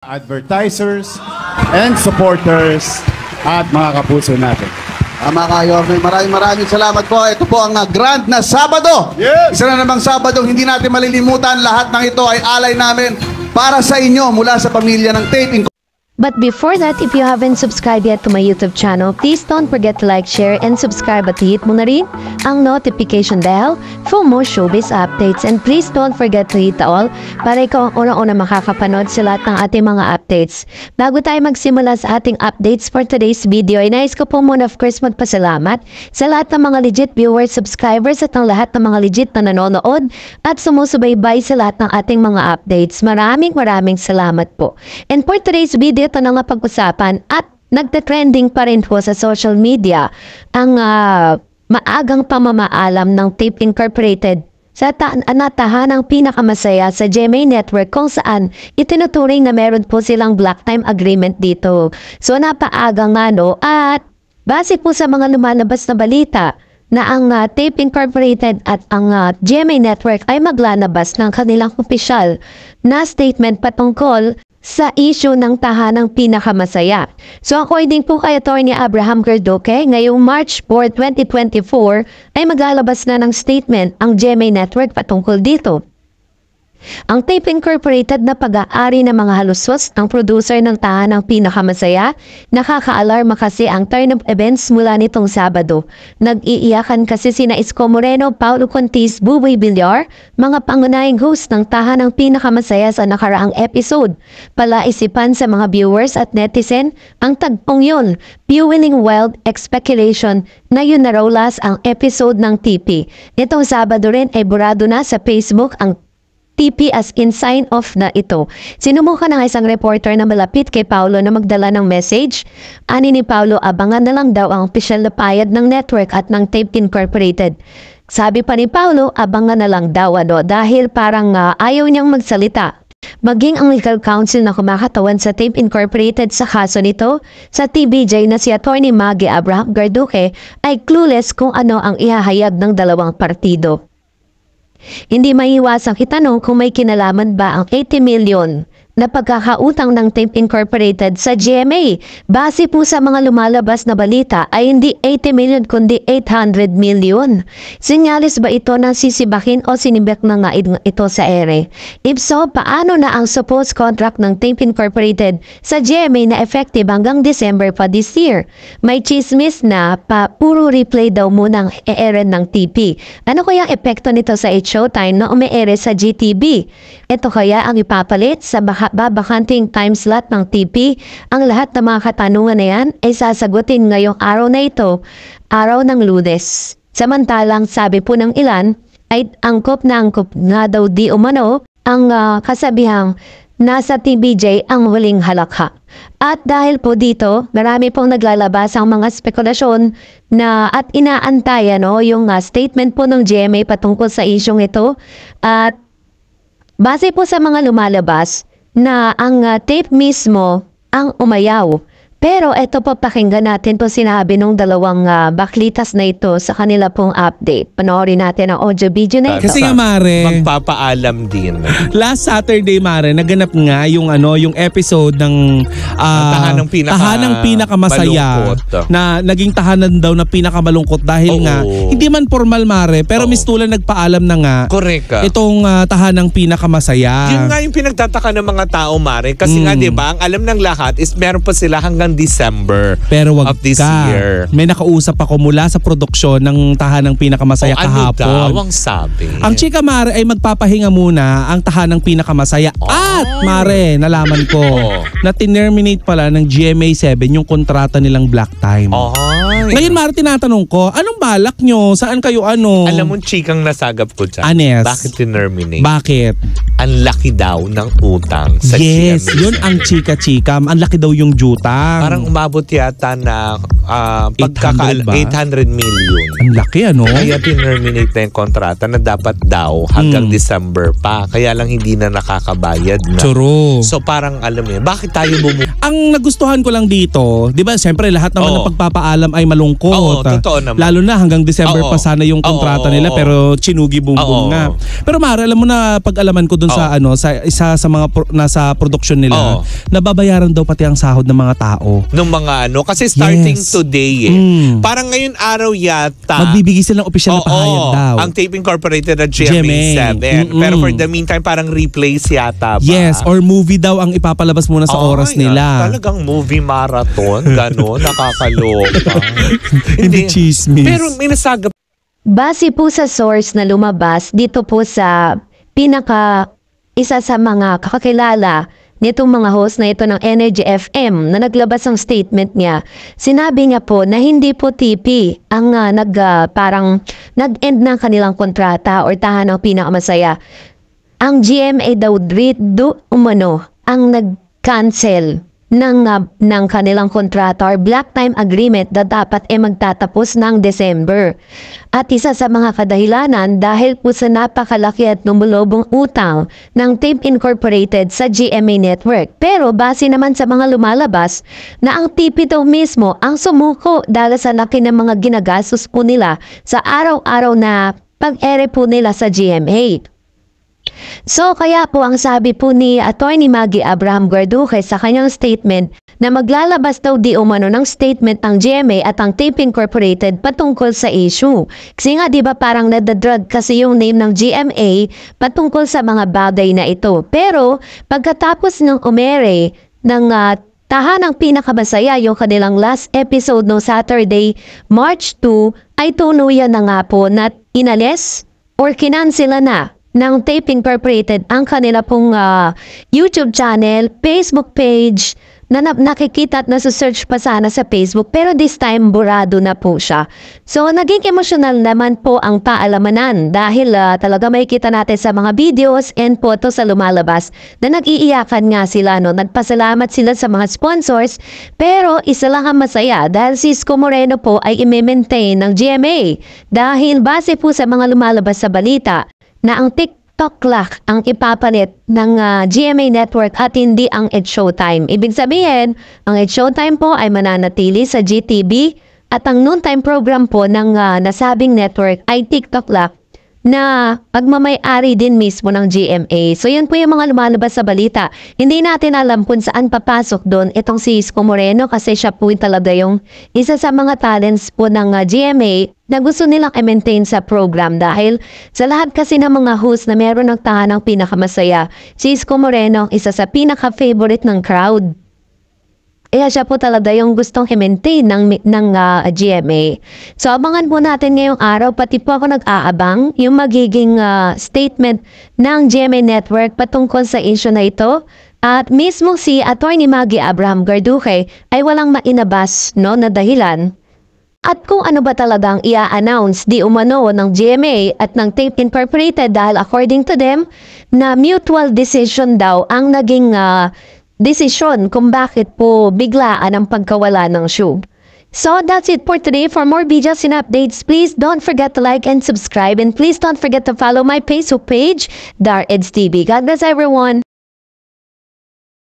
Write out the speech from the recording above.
advertisers and supporters at mga kapuso natin. Tama ka, Yorme. Maraming maraming salamat po. Ito po ang ah, grand na Sabado. Yes! Isa na namang Sabado, hindi natin malilimutan. Lahat ng ito ay alay namin para sa inyo mula sa pamilya ng Tape Inc. But before that, if you haven't subscribed yet to my YouTube channel, please don't forget to like, share, and subscribe at hit mo na rin ang notification bell for more showbiz updates. And please don't forget to hit all para ikaw ang una-una makakapanood sa lahat ng ating mga updates. Bago tayo magsimula sa ating updates for today's video, ay nais ko po muna of course magpasalamat sa lahat ng mga legit viewers, subscribers at ang lahat ng mga legit na nanonood at sumusubaybay sa lahat ng ating mga updates. Maraming maraming salamat po. And for today's video, ito na nga pag-usapan at nagte-trending pa rin po sa social media ang uh, maagang pamamaalam ng Tape Incorporated sa ta- natahanang pinakamasaya sa GMA Network kung saan itinuturing na meron po silang black time agreement dito. So napaaga nga no at base po sa mga lumalabas na balita na ang uh, ah, Tape Incorporated at ang uh, ah, GMA Network ay maglalabas ng kanilang opisyal na statement patungkol sa issue ng tahanang pinakamasaya. So according po kay Attorney Abraham Gardoke, ngayong March 4, 2024 ay maglalabas na ng statement ang GMA Network patungkol dito. Ang Tape Incorporated na pag-aari ng mga haluswas ang producer ng tahanang pinakamasaya, nakakaalarma kasi ang turn of events mula nitong Sabado. Nag-iiyakan kasi sina Isko Moreno, Paulo Contis, Buboy Villar, mga pangunahing host ng tahanang pinakamasaya sa nakaraang episode. Palaisipan sa mga viewers at netizen ang tagpong yun, fueling wild speculation na yun na ang episode ng TP. Nitong Sabado rin ay burado na sa Facebook ang TP as in sign off na ito. Sinubukan ng isang reporter na malapit kay Paulo na magdala ng message. Ani ni Paulo, abangan na lang daw ang official na payad ng network at ng Taped Incorporated. Sabi pa ni Paulo, abangan na lang daw ano dahil parang uh, ayaw niyang magsalita. Maging ang legal counsel na kumakatawan sa Tape Incorporated sa kaso nito, sa TBJ na si Attorney Maggie Abraham Garduque ay clueless kung ano ang ihahayag ng dalawang partido. Hindi maiwasang itanong kung may kinalaman ba ang 80 million na pagkakautang ng Tape Incorporated sa GMA. Base po sa mga lumalabas na balita ay hindi 80 million kundi 800 million. Sinyalis ba ito ng sisibakin o sinibak na nga ito sa ere? If so, paano na ang supposed contract ng Tape Incorporated sa GMA na effective hanggang December pa this year? May chismis na pa puro replay daw muna ang ere ng TP. Ano kaya ang epekto nito sa 8 Showtime na umeere sa GTV? Ito kaya ang ipapalit sa baka babakanting time slot ng TP. Ang lahat ng mga katanungan na yan ay sasagutin ngayong araw na ito, araw ng lunes. Samantalang sabi po ng ilan, ay angkop na angkop nga daw di umano ang uh, kasabihang nasa TBJ ang huling halakha. At dahil po dito, marami pong naglalabas ang mga spekulasyon na at inaantayan no, yung uh, statement po ng GMA patungkol sa isyong ito. At base po sa mga lumalabas, na ang ah, tape mismo ang umayaw pero ito po pakinggan natin po sinabi ng dalawang uh, baklitas na ito sa kanila pong update. Panoorin natin ang audio video na ito. Kasi nga Mare, magpapaalam din. Last Saturday Mare, naganap nga yung ano, yung episode ng uh, ah, tahanang pinaka tahanang pinakamasaya na naging tahanan daw na pinakamalungkot dahil Oo. nga hindi man formal Mare, pero Oo. mistulan nagpaalam na nga. Correct. Itong uh, ah, tahanang pinakamasaya. Yun nga yung pinagtataka ng mga tao, Mare. Kasi hmm. nga, di ba, ang alam ng lahat is meron pa sila hanggang ng December Pero wag of this ka. year. May nakausap ako mula sa produksyon ng Tahanang Pinakamasaya oh, o, ano kahapon. Ano daw ang sabi? Ang Chika Mare ay magpapahinga muna ang Tahanang Pinakamasaya. Oh. At Mare, nalaman ko oh. na tinerminate pala ng GMA7 yung kontrata nilang Black Time. Oh. Ngayon Mare, tinatanong ko, anong balak nyo? Saan kayo ano? Alam mo, Chikang nasagap ko dyan. Anes. Bakit tinerminate? Bakit? Ang laki daw ng utang sa yes, GMA7. Yes, yun ang chika-chika. Ang laki daw yung jutang lang. Parang umabot yata na uh, pagkakaal 800, 800 million. Ang laki ano? Kaya pinerminate na yung kontrata na dapat daw hanggang hmm. December pa. Kaya lang hindi na nakakabayad na. Choro. So parang alam mo yun, bakit tayo bumu... Ang nagustuhan ko lang dito, di ba siyempre lahat naman Oo. ng pagpapaalam ay malungkot. Oo, ah. totoo naman. Lalo na hanggang December Oo. pa sana yung kontrata Oo. nila pero chinugi bumbong Oo. nga. Pero Mara, alam mo na pag-alaman ko dun sa ano, sa isa sa mga pro- nasa production nila, Oo. nababayaran daw pati ang sahod ng mga tao. Oo. Nung mga ano. Kasi starting Yes. today eh. Mm. Parang ngayon araw yata. Magbibigay sila ng opisyal na pahayag daw. Ang tape incorporated na GMA, GMA. 7. Mm-mm. Pero for the meantime, parang replays yata ba? yes, or movie daw ang ipapalabas muna sa Ay, oras ah, nila. Talagang movie marathon. Ganon. Nakakaloka. Hindi chismis. Pero may Base po sa source na lumabas dito po sa pinaka isa sa mga kakakilala nitong mga host na ito ng Energy FM na naglabas ng statement niya. Sinabi niya po na hindi po TP ang uh, nag, uh, parang nag-end ng kanilang kontrata or tahan ng pinakamasaya. Ang GMA daw do, umano ang nag-cancel ng, uh, ng kanilang kontrata black time agreement na dapat ay magtatapos ng December. At isa sa mga kadahilanan dahil po sa napakalaki at numulobong utang ng TIP Incorporated sa GMA Network. Pero base naman sa mga lumalabas na ang TIP mismo ang sumuko dahil sa laki ng mga ginagastos po nila sa araw-araw na pag-ere po nila sa GMA. So kaya po ang sabi po ni Attorney Maggie Abraham Garduque sa kanyang statement na maglalabas daw di umano ng statement ang GMA at ang Tape Incorporated patungkol sa issue. Kasi nga di ba parang nadadrug kasi yung name ng GMA patungkol sa mga bagay na ito. Pero pagkatapos ng umere ng uh, ah, tahanang pinakamasaya yung kanilang last episode no Saturday, March 2, ay tuluyan na nga po na inales or kinansela na ng Tape Incorporated ang kanila pong uh, YouTube channel, Facebook page, na, nakikita at nasa-search pa sana sa Facebook pero this time burado na po siya. So naging emosyonal naman po ang paalamanan dahil uh, talaga makikita natin sa mga videos and photos sa lumalabas na nag-iiyakan nga sila. No? Nagpasalamat sila sa mga sponsors pero isa lang ang masaya dahil si Isko Moreno po ay i-maintain ng GMA dahil base po sa mga lumalabas sa balita na ang TikTok clock ang ipapalit ng uh, ah, GMA Network at hindi ang Ed Showtime. Ibig sabihin, ang Ed Showtime po ay mananatili sa GTV at ang noontime program po ng uh, nasabing network ay TikTok Lock na pagmamayari din mismo ng GMA. So yan po yung mga lumalabas sa balita. Hindi natin alam kung saan papasok doon itong si Isko Moreno kasi siya po talaga yung isa sa mga talents po ng ah, GMA na gusto nilang i-maintain sa program dahil sa lahat kasi ng mga host na meron ng tahanang pinakamasaya, si Isko Moreno isa sa pinaka-favorite ng crowd. Kaya siya po talaga yung gustong i ng, ng uh, ah, GMA. So abangan po natin ngayong araw, pati po ako nag-aabang, yung magiging uh, statement ng GMA Network patungkol sa issue na ito. At mismo si Attorney Maggie Abraham Garduque ay walang mainabas no, na dahilan at kung ano ba talagang ia-announce di umano ng GMA at ng Tape Incorporated dahil according to them na mutual decision daw ang naging uh, desisyon kung bakit po biglaan ang pagkawala ng shoe. So that's it for today. For more videos and updates, please don't forget to like and subscribe and please don't forget to follow my Facebook page, Dar Eds TV. God bless everyone.